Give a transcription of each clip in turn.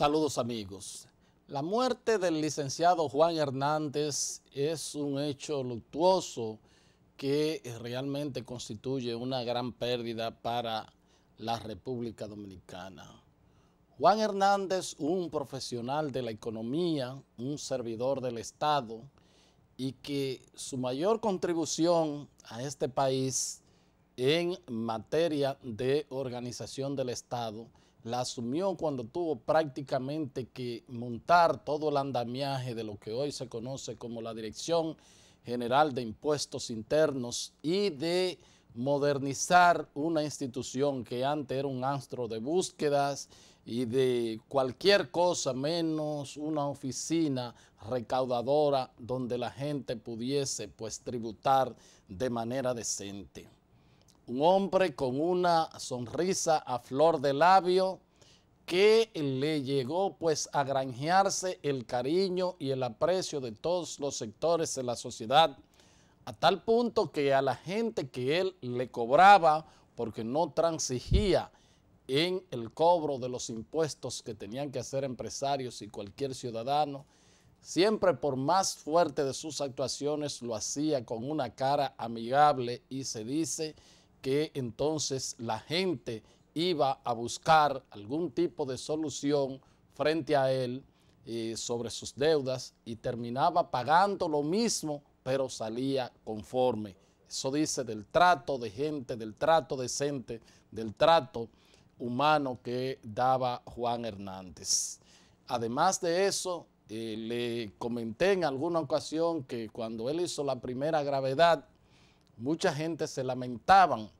Saludos amigos. La muerte del licenciado Juan Hernández es un hecho luctuoso que realmente constituye una gran pérdida para la República Dominicana. Juan Hernández, un profesional de la economía, un servidor del Estado, y que su mayor contribución a este país en materia de organización del Estado la asumió cuando tuvo prácticamente que montar todo el andamiaje de lo que hoy se conoce como la Dirección General de Impuestos Internos y de modernizar una institución que antes era un astro de búsquedas y de cualquier cosa menos una oficina recaudadora donde la gente pudiese pues tributar de manera decente un hombre con una sonrisa a flor de labio que le llegó pues a granjearse el cariño y el aprecio de todos los sectores de la sociedad, a tal punto que a la gente que él le cobraba porque no transigía en el cobro de los impuestos que tenían que hacer empresarios y cualquier ciudadano, siempre por más fuerte de sus actuaciones lo hacía con una cara amigable y se dice que entonces la gente iba a buscar algún tipo de solución frente a él eh, sobre sus deudas y terminaba pagando lo mismo, pero salía conforme. Eso dice del trato de gente, del trato decente, del trato humano que daba Juan Hernández. Además de eso, eh, le comenté en alguna ocasión que cuando él hizo la primera gravedad, mucha gente se lamentaban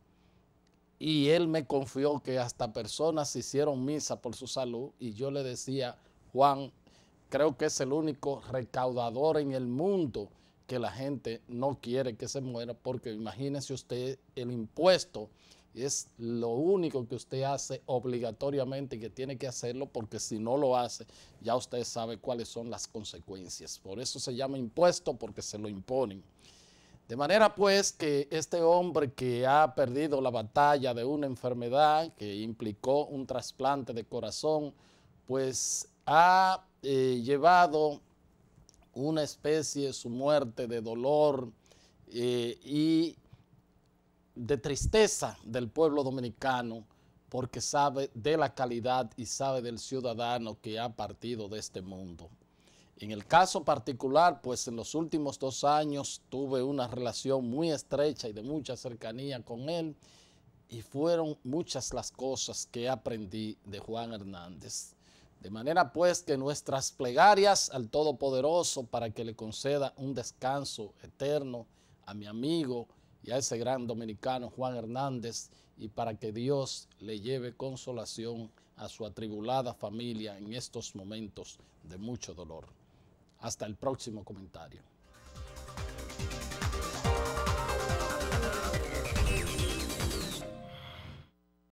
y él me confió que hasta personas hicieron misa por su salud y yo le decía, Juan, creo que es el único recaudador en el mundo que la gente no quiere que se muera porque imagínese usted el impuesto es lo único que usted hace obligatoriamente y que tiene que hacerlo porque si no lo hace ya usted sabe cuáles son las consecuencias. Por eso se llama impuesto porque se lo imponen. De manera pues que este hombre que ha perdido la batalla de una enfermedad que implicó un trasplante de corazón, pues ha eh, llevado una especie, su muerte de dolor eh, y de tristeza del pueblo dominicano porque sabe de la calidad y sabe del ciudadano que ha partido de este mundo. En el caso particular, pues en los últimos dos años tuve una relación muy estrecha y de mucha cercanía con él y fueron muchas las cosas que aprendí de Juan Hernández. De manera pues que nuestras plegarias al Todopoderoso para que le conceda un descanso eterno a mi amigo y a ese gran dominicano Juan Hernández y para que Dios le lleve consolación a su atribulada familia en estos momentos de mucho dolor. Hasta el próximo comentario.